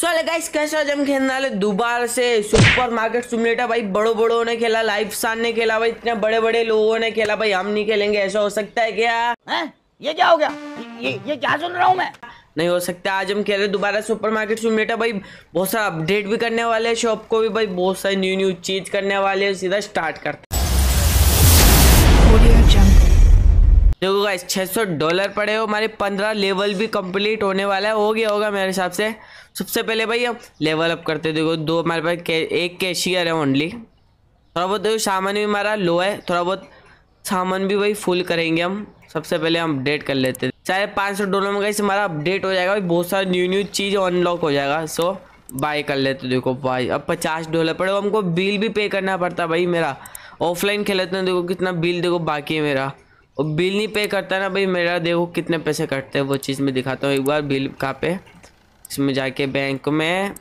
So guys कैसे आज हम खेलने वाले दोबारा से सुपर मार्केट सिमुलेटर भाई बड़ो बड़ों ने खेला लाइफ ने खेला भाई इतने बड़े बड़े लोगों ने खेला भाई हम नहीं खेलेंगे ऐसा हो सकता है क्या है? ये क्या हो गया ये ये क्या सुन रहा हूँ मैं नहीं हो सकता आज हम खेल रहे दोबारा सुपर मार्केट सुमलेटा भाई बहुत सारा अपडेट भी करने वाले हैं शॉप को भी भाई बहुत सारी न्यू न्यू चीज करने वाले हैं सीधा स्टार्ट करते देखो गाइस 600 डॉलर पड़े हो हमारे 15 लेवल भी कंप्लीट होने वाला है हो गया होगा मेरे हिसाब से सबसे पहले भाई अब लेवल अप करते देखो दो हमारे पास एक कैशियर है ओनली थोड़ा बहुत देखो सामान भी हमारा लो है थोड़ा बहुत सामान भी भाई फुल करेंगे हम सबसे पहले हम अपडेट कर लेते हैं चाहे पाँच सौ डॉलर में कैसे हमारा अपडेट हो जाएगा भाई बहुत सारा न्यू न्यू चीज़ अनलॉक हो जाएगा सो बाय कर लेते देखो भाई अब पचास डॉलर पड़े हमको बिल भी पे करना पड़ता भाई मेरा ऑफलाइन लेते हैं देखो कितना बिल देखो बाकी है मेरा और बिल नहीं पे करता ना भाई मेरा देखो कितने पैसे कटते हैं वो चीज़ में दिखाता हूँ एक बार बिल कहाँ पे इसमें जाके बैंक में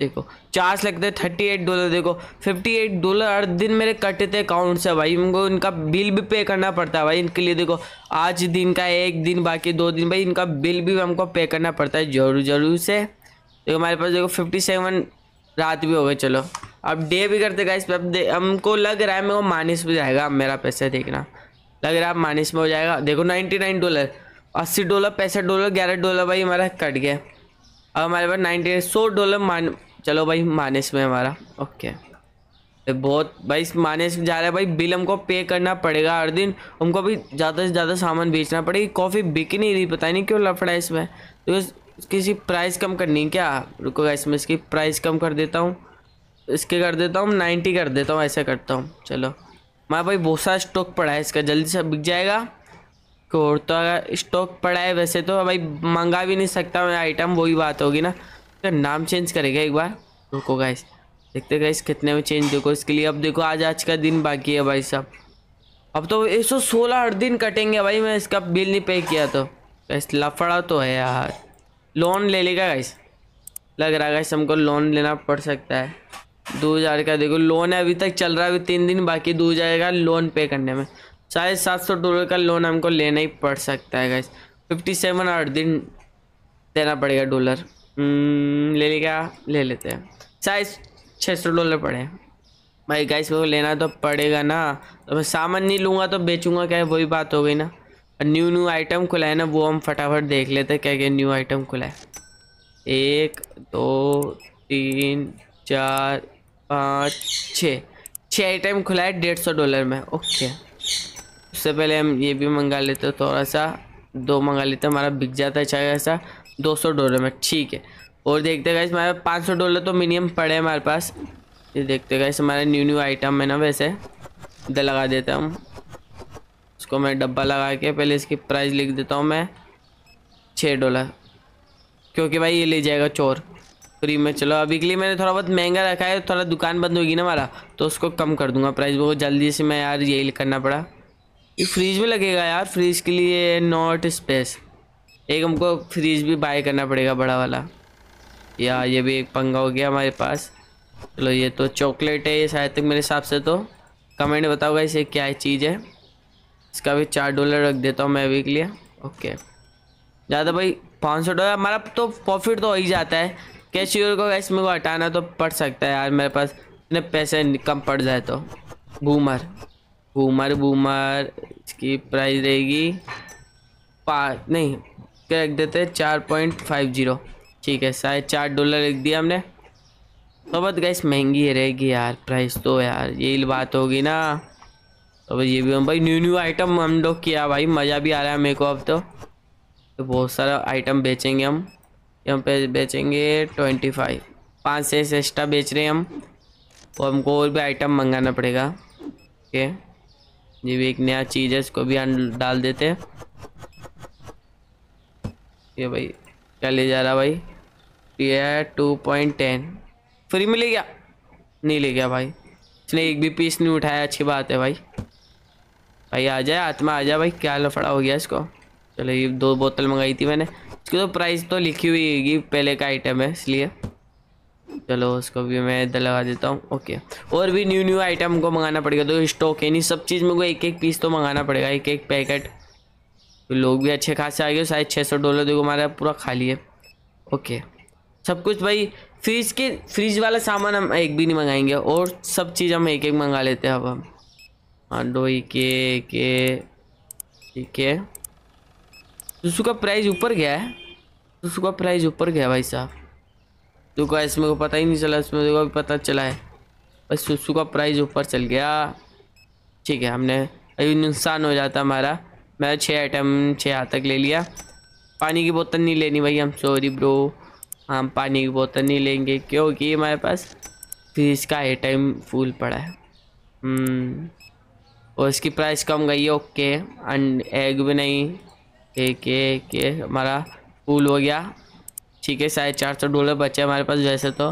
देखो चार्ज लगते हैं थर्टी एट डॉलर देखो फिफ्टी एट डॉलर हर दिन मेरे कटे थे अकाउंट से भाई उनको इनका बिल भी पे करना पड़ता है भाई इनके लिए देखो आज दिन का एक दिन बाकी दो दिन भाई इनका बिल भी हमको पे करना पड़ता है जरूर जरूर से देखो हमारे पास देखो फिफ्टी सेवन रात भी हो गई चलो अब डे भी करते इस पर अब हमको लग रहा है मेरे को मानिस में जाएगा मेरा पैसा देखना लग रहा है मानिस में हो जाएगा देखो नाइन्टी नाइन डॉलर अस्सी डॉलर पैंसठ डॉलर ग्यारह डॉलर भाई हमारा कट गया अब हमारे पास नाइनटी सौ डॉलर मान चलो भाई माइनस में हमारा ओके तो बहुत भाई माइनस जा रहा है भाई बिल हमको पे करना पड़ेगा हर दिन हमको भी ज़्यादा से ज़्यादा सामान बेचना पड़ेगा कॉफ़ी बिक नहीं रही पता नहीं क्यों लफड़ा है इसमें तो किसी प्राइस कम करनी है क्या रुको मैं इसकी प्राइस कम कर देता हूँ इसके कर देता हूँ नाइन्टी कर देता हूँ ऐसा करता हूँ चलो हमारा भाई बहुत सारा स्टॉक पड़ा है इसका जल्दी से बिक जाएगा और तो अगर स्टॉक पड़ा है वैसे तो भाई मंगा भी नहीं सकता मैं आइटम वही बात होगी ना तो नाम चेंज करेगा एक बार रुको गाइस देखते गाइस कितने में चेंज देखो इसके लिए अब देखो आज आज का दिन बाकी है भाई साहब अब तो एक सौ सोलह हर दिन कटेंगे भाई मैं इसका बिल नहीं पे किया तो गाइस लफड़ा तो है यार लोन ले लेगा गाइस लग रहा है गाइस हमको लोन लेना पड़ सकता है दो हज़ार का देखो लोन अभी तक चल रहा है अभी तीन दिन बाकी दो हज़ार का लोन पे करने में साढ़े सात सौ डॉलर का लोन हमको लेना ही पड़ सकता है गैस फिफ्टी सेवन आठ दिन देना पड़ेगा डॉलर हम्म, ले लेगा ले लेते हैं साढ़े छः सौ डॉलर पड़े भाई गैस को लेना तो पड़ेगा ना तो मैं सामान नहीं लूँगा तो बेचूँगा क्या वही बात हो गई ना और न्यू न्यू आइटम खुला है ना वो हम फटाफट देख लेते हैं क्या क्या न्यू आइटम खुला है एक दो तीन चार पाँच छः छः आइटम खुला है डेढ़ सौ डॉलर में ओके सबसे पहले हम ये भी मंगा लेते हैं थोड़ा सा दो मंगा लेते हैं हमारा बिक जाता है अच्छा ऐसा दो सौ डॉलर में ठीक है और देखते गए हमारे पाँच सौ डॉलर तो मिनिमम पड़े हमारे पास ये देखते गए हमारा न्यू न्यू आइटम है ना वैसे इधर लगा देता हूँ इसको मैं डब्बा लगा के पहले इसकी प्राइस लिख देता हूँ मैं छः डॉलर क्योंकि भाई ये ले जाएगा चोर फ्री में चलो अभी के लिए मैंने थोड़ा बहुत महंगा रखा है थोड़ा दुकान बंद होगी ना हमारा तो उसको कम कर दूंगा प्राइस वो जल्दी से मैं यार यही करना पड़ा ये फ्रिज में लगेगा यार फ्रिज के लिए नॉट स्पेस एक हमको फ्रीज भी बाय करना पड़ेगा बड़ा वाला या ये भी एक पंगा हो गया हमारे पास चलो ये तो चॉकलेट है ये शायद तक मेरे हिसाब से तो कमेंट बताओगा इसे क्या चीज़ है इसका भी चार डॉलर रख देता हूँ मैं अभी के लिए ओके ज़्यादा भाई पाँच सौ डॉलर हमारा तो प्रॉफिट तो हो ही जाता है कैशियर को गैस मेरे को हटाना तो पड़ सकता है यार मेरे पास इतने पैसे कम पड़ जाए तो बूमर बूमर बूमर इसकी प्राइस रहेगी पाँच नहीं क्या रख देते चार पॉइंट फाइव जीरो ठीक है शायद चार डॉलर रख दिया हमने तो बहुत गैस महंगी है रहेगी यार प्राइस तो यार यही बात होगी ना तो ये भी हम भाई न्यू न्यू आइटम हम लोग किया भाई मज़ा भी आ रहा है मेरे को अब तो तो बहुत सारा आइटम बेचेंगे हम यहाँ पे बेचेंगे ट्वेंटी फाइव पाँच से एक्स्ट्रा बेच रहे हैं हम तो हमको और भी आइटम मंगाना पड़ेगा ओके okay. ये भी एक नया चीज़ है इसको भी यहाँ डाल देते हैं ये भाई क्या ले जा रहा भाई ये है टू पॉइंट टेन फ्री में ले गया नहीं ले गया भाई इसने एक भी पीस नहीं उठाया अच्छी बात है भाई भाई आ जाए आत्मा आ जाए भाई क्या लफड़ा हो गया इसको चलो ये दो बोतल मंगाई थी मैंने इसकी तो प्राइस तो लिखी हुई है पहले का आइटम है इसलिए चलो उसको भी मैं इधर लगा देता हूँ ओके और भी न्यू न्यू आइटम को मंगाना पड़ेगा तो स्टॉक है नहीं सब चीज़ में को एक एक पीस तो मंगाना पड़ेगा एक एक पैकेट तो लोग भी अच्छे खासे आ गए शायद छः सौ डॉलर देखो हमारा पूरा खाली है ओके सब कुछ भाई फ्रिज के फ्रिज वाला सामान हम एक भी नहीं मंगाएंगे और सब चीज़ हम एक एक मंगा लेते हैं अब हम हाँ दो के के ठीक है उसका प्राइज प्राइस ऊपर गया है उसका प्राइस ऊपर गया भाई साहब तो क्या इसमें को पता ही नहीं चला इसमें देखो अभी पता चला है बस सुसु का प्राइस ऊपर चल गया ठीक है हमने अभी नुकसान हो जाता हमारा मैं छः आइटम छः हाथ तक ले लिया पानी की बोतल नहीं लेनी भाई हम सॉरी ब्रो हम पानी की बोतल नहीं लेंगे क्योंकि हमारे पास फ्रिज का आइटम फूल पड़ा है हम्म, और इसकी प्राइस कम गई है ओके एंड एग भी नहीं एक एक हमारा फूल हो गया ठीक है साढ़े चार सौ डॉलर बचे हमारे पास वैसे तो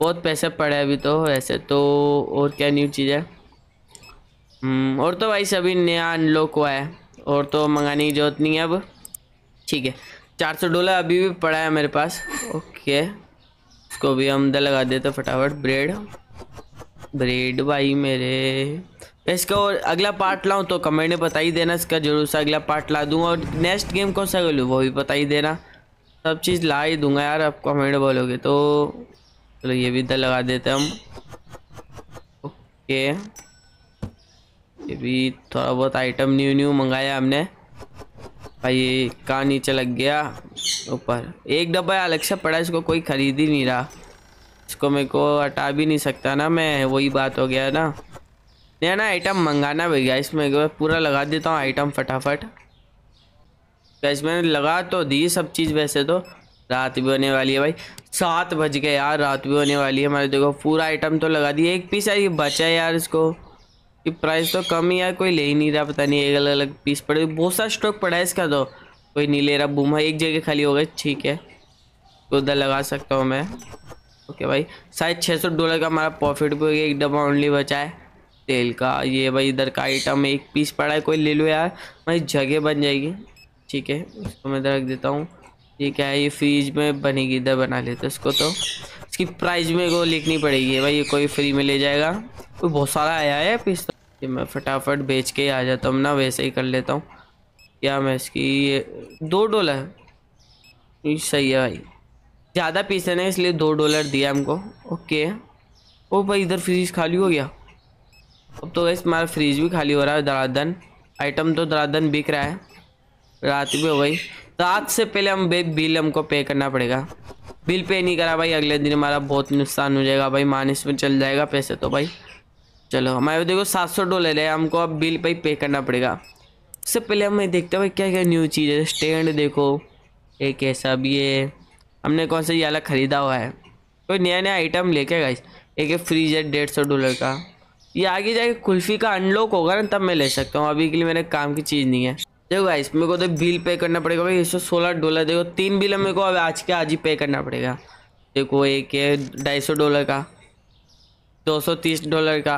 बहुत पैसे पड़े अभी तो वैसे तो और क्या न्यू चीज़ है हम्म, और तो भाई सभी नया अनलॉक हुआ है और तो मंगाने की जरूरत नहीं है अब ठीक है चार सौ डॉलर अभी भी पड़ा है मेरे पास ओके इसको भी हम दे लगा देते फटाफट ब्रेड ब्रेड भाई मेरे इसका और अगला पार्ट लाऊं तो कमेंट में बता ही देना इसका जरूर सा अगला पार्ट ला दूँ और नेक्स्ट गेम कौन सा खेलूँ वो भी बता ही देना सब चीज़ ला ही दूंगा यार आप कमेंट बोलोगे तो चलो ये भी इधर लगा देते हम ओके ये भी थोड़ा बहुत आइटम न्यू न्यू मंगाया हमने भाई ये कहाँ नीचे लग गया ऊपर एक डब्बा अलग से पड़ा इसको कोई ख़रीद ही नहीं रहा इसको मेरे को हटा भी नहीं सकता ना मैं वही बात हो गया ना नया ना आइटम मंगाना भैया इसमें पूरा लगा देता हूँ आइटम फटाफट कैश तो मैंने लगा तो दी सब चीज़ वैसे तो रात भी होने वाली है भाई सात बज गए यार रात भी होने वाली है हमारे देखो पूरा आइटम तो लगा दिया एक पीस है ये बचा है यार इसको कि प्राइस तो कम ही यार कोई ले ही नहीं रहा पता नहीं एक अलग अलग पीस पड़े बहुत सारा स्टॉक पड़ा है इसका तो कोई नहीं ले रहा बूमा हाँ, एक जगह खाली हो गए ठीक है तो उधर लगा सकता हूँ मैं ओके भाई शायद छः सौ डॉलर का हमारा प्रॉफिट भी हो गया एक डब्बा ओनली बचा है तेल का ये भाई इधर का आइटम एक पीस पड़ा है कोई ले लो यार भाई जगह बन जाएगी ठीक है इसको मैं रख देता हूँ ये क्या है ये फ्रीज में बनेगी इधर बना लेते इसको तो इसकी प्राइस में को लिखनी पड़ेगी भाई ये कोई फ्री में ले जाएगा तो बहुत सारा आया है पीस मैं फटाफट बेच के आ जाता हूँ ना वैसे ही कर लेता हूँ क्या मैं इसकी ये दो डॉलर सही है भाई ज़्यादा पीस है इसलिए दो डॉलर दिया हमको ओके ओ भाई इधर फ्रीज खाली हो गया अब तो वैसे हमारा फ्रीज भी खाली हो रहा है दरादन आइटम तो दरादन बिक रहा है रात भी हो गई रात से पहले हम बिल हमको पे करना पड़ेगा बिल पे नहीं करा भाई अगले दिन हमारा बहुत नुकसान हो जाएगा भाई मानस में चल जाएगा पैसे तो भाई चलो हमारे देखो सात सौ डॉलर है हमको अब बिल पे पे करना पड़ेगा उससे पहले हमें देखते हैं भाई क्या क्या न्यू चीज़ है स्टैंड देखो एक ऐसा भी है हमने कौन सा ये अलग ख़रीदा हुआ है कोई नया नया आइटम लेके गई एक है फ्रीज है डेढ़ सौ डॉलर का ये आगे जाके कुल्फ़ी का अनलॉक होगा ना तब मैं ले सकता हूँ अभी के लिए मेरे काम की चीज़ नहीं है देखो गाइस मेरे को तो बिल पे करना पड़ेगा भाई एक सौ सोलह डॉलर देखो तीन बिल मेरे को अब आज के आज ही पे करना पड़ेगा देखो एक है ढाई सौ डॉलर का दो सौ तीस डॉलर का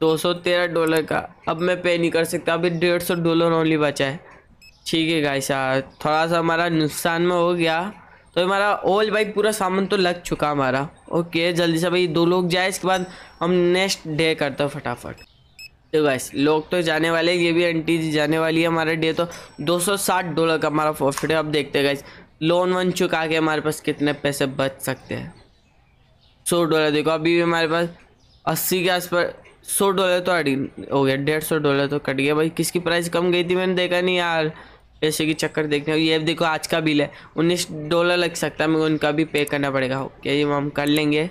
दो सौ तेरह डॉलर का अब मैं पे नहीं कर सकता अभी डेढ़ सौ डॉलर ओनली बचा है ठीक है गाइस यार थोड़ा सा हमारा नुकसान में हो गया तो हमारा ओल भाई पूरा सामान तो लग चुका हमारा ओके जल्दी से भाई दो लोग जाए इसके बाद हम नेक्स्ट डे करते हैं फटाफट तो गाइस लोग तो जाने वाले ये भी एंटी जी जाने वाली है हमारा डे तो 260 डॉलर का हमारा प्रॉफिट है अब देखते हैं गाइस लोन वन चुका के हमारे पास कितने पैसे बच सकते हैं सौ डॉलर देखो अभी भी हमारे पास अस्सी के आसपास सौ डॉलर तो अड़ी हो गया डेढ़ सौ डॉलर तो कट गया भाई किसकी प्राइस कम गई थी मैंने देखा नहीं यार पैसे की चक्कर देखने ये देखो आज का बिल है उन्नीस डॉलर लग सकता है मेरे उनका भी पे करना पड़ेगा क्या ये हम कर लेंगे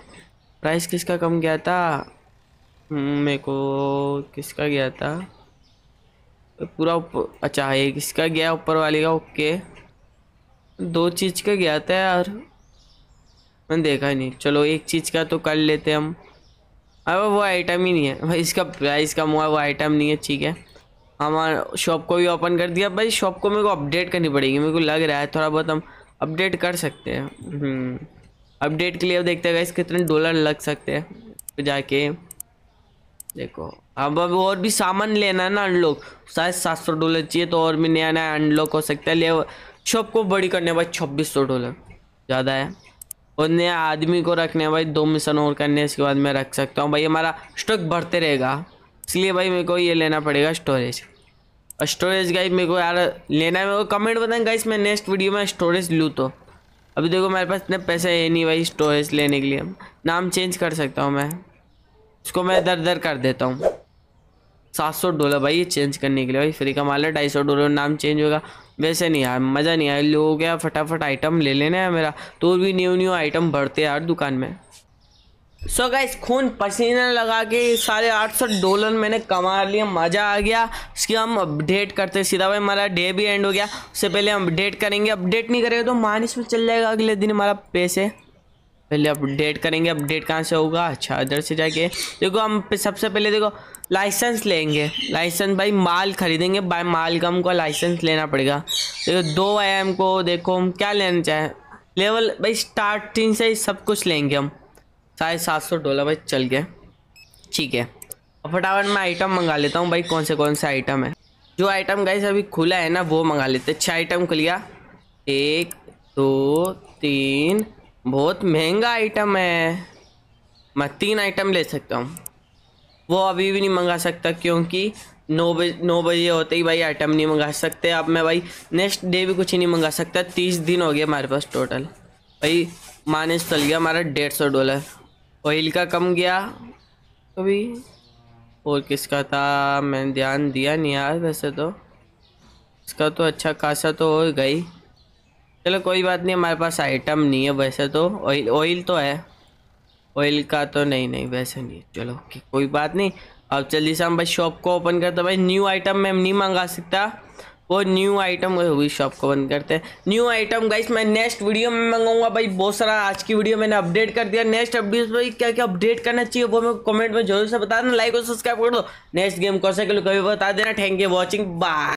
प्राइस किसका कम गया था हम्म, मेरे को किसका गया था पूरा अच्छा ये किसका गया ऊपर वाले का ओके दो चीज़ का गया था यार मैंने देखा ही नहीं चलो एक चीज़ का तो कर लेते हम अब वो आइटम ही नहीं है भाई इसका प्राइस कम हुआ वो आइटम नहीं है ठीक है हमारा शॉप को भी ओपन कर दिया भाई शॉप को मेरे को अपडेट करनी पड़ेगी मेरे को लग रहा है थोड़ा बहुत हम अपडेट कर सकते हैं अपडेट हम्म, के लिए अब देखते हैं इस कितने डॉलर लग सकते हैं जाके देखो अब अब और भी सामान लेना है ना अनलॉक शायद सात सौ डॉलर चाहिए तो और भी नया नया अनलॉक हो सकता है ले शॉप को बड़ी करने भाई छब्बीस सौ डॉलर ज़्यादा है और नया आदमी को रखने भाई दो मिशन और करने इसके बाद मैं रख सकता हूँ भाई हमारा स्टॉक बढ़ते रहेगा इसलिए भाई मेरे को ये लेना पड़ेगा स्टोरेज और स्टोरेज गाइस मेरे को यार लेना है मेरे को कमेंट बताएं गाइस मैं नेक्स्ट वीडियो में स्टोरेज लूँ तो अभी देखो मेरे पास इतने पैसे है नहीं भाई स्टोरेज लेने के लिए नाम चेंज कर सकता हूँ मैं इसको मैं इधर उधर कर देता हूँ सात सौ डोला भाई ये चेंज करने के लिए भाई फ्री का माल है ढाई सौ डोलर नाम चेंज होगा वैसे नहीं यार मज़ा नहीं आया लोग यार फटाफट आइटम ले लेने हैं मेरा तो भी न्यू न्यू आइटम भरते यार दुकान में सो so गाइस खून पसीना लगा के साढ़े आठ सौ डोलर मैंने कमा लिया मज़ा आ गया इसकी हम अपडेट करते सीधा भाई हमारा डे भी एंड हो गया उससे पहले हम अपडेट करेंगे अपडेट नहीं करेंगे तो मानिस में चल जाएगा अगले दिन हमारा पैसे पहले अपडेट करेंगे अपडेट कहाँ से होगा अच्छा इधर से जाके देखो हम सबसे पहले देखो लाइसेंस लेंगे लाइसेंस भाई माल खरीदेंगे बाय माल का हमको लाइसेंस लेना पड़ेगा देखो दो है हमको देखो हम क्या लेना चाहें लेवल भाई स्टार्टिंग से ही सब कुछ लेंगे हम साढ़े सात सौ डॉलर भाई चल गए ठीक है फटाफट मैं आइटम मंगा लेता हूँ भाई कौन से कौन से आइटम है जो आइटम गाइस अभी खुला है ना वो मंगा लेते छः आइटम खुल गया एक दो तीन बहुत महंगा आइटम है मैं तीन आइटम ले सकता हूँ वो अभी भी नहीं मंगा सकता क्योंकि नौ बजे नौ बजे होते ही भाई आइटम नहीं मंगा सकते अब मैं भाई नेक्स्ट डे भी कुछ नहीं मंगा सकता तीस दिन हो गया हमारे पास टोटल भाई माइनस चल गया हमारा डेढ़ सौ डॉलर ऑयल का कम गया कभी तो और किसका था मैंने ध्यान दिया नहीं यार वैसे तो इसका तो अच्छा खासा तो हो गई चलो कोई बात नहीं हमारे पास आइटम नहीं है वैसे तो ऑयल ऑयल तो है ऑयल का तो नहीं नहीं वैसे नहीं चलो कोई बात नहीं अब जल्दी से हम भाई शॉप को ओपन करते भाई न्यू आइटम मैं नहीं मंगा सकता वो न्यू आइटम हुई शॉप को बंद करते हैं न्यू आइटम गाइस मैं नेक्स्ट वीडियो में मंगाऊंगा भाई बहुत सारा आज की वीडियो मैंने अपडेट कर दिया नेक्स्ट अपडेट भाई क्या क्या अपडेट करना चाहिए वो मैं कमेंट में जरूर से बता देना लाइक और सब्सक्राइब कर दो नेक्स्ट गेम कौन सा कभी बता देना थैंक यू वॉचिंग बाय